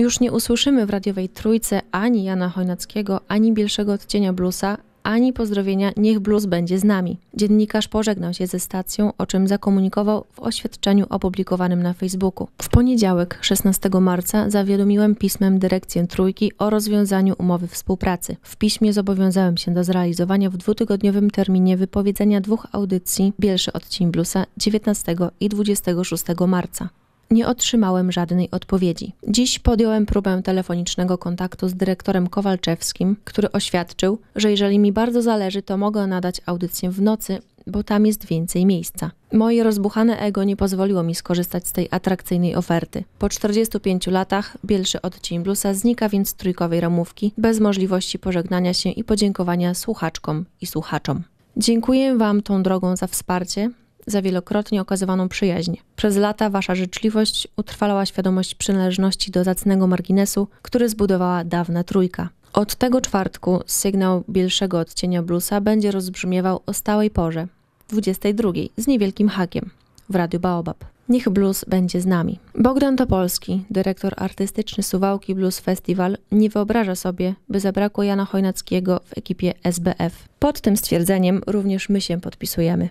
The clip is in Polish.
Już nie usłyszymy w radiowej trójce ani Jana Chojnackiego, ani Bielszego Odcienia Bluesa, ani pozdrowienia Niech Blues będzie z nami. Dziennikarz pożegnał się ze stacją, o czym zakomunikował w oświadczeniu opublikowanym na Facebooku. W poniedziałek, 16 marca, zawiadomiłem pismem dyrekcję Trójki o rozwiązaniu umowy współpracy. W piśmie zobowiązałem się do zrealizowania w dwutygodniowym terminie wypowiedzenia dwóch audycji Bielszy odcień Bluesa 19 i 26 marca nie otrzymałem żadnej odpowiedzi. Dziś podjąłem próbę telefonicznego kontaktu z dyrektorem Kowalczewskim, który oświadczył, że jeżeli mi bardzo zależy, to mogę nadać audycję w nocy, bo tam jest więcej miejsca. Moje rozbuchane ego nie pozwoliło mi skorzystać z tej atrakcyjnej oferty. Po 45 latach bielszy odcień blusa znika więc z trójkowej ramówki, bez możliwości pożegnania się i podziękowania słuchaczkom i słuchaczom. Dziękuję Wam tą drogą za wsparcie, za wielokrotnie okazywaną przyjaźń. Przez lata wasza życzliwość utrwalała świadomość przynależności do zacnego marginesu, który zbudowała dawna trójka. Od tego czwartku sygnał bielszego odcienia blusa będzie rozbrzmiewał o stałej porze, 22, z niewielkim hakiem, w Radiu Baobab. Niech blues będzie z nami. Bogdan Topolski, dyrektor artystyczny Suwałki Blues Festival, nie wyobraża sobie, by zabrakło Jana Chojnackiego w ekipie SBF. Pod tym stwierdzeniem również my się podpisujemy.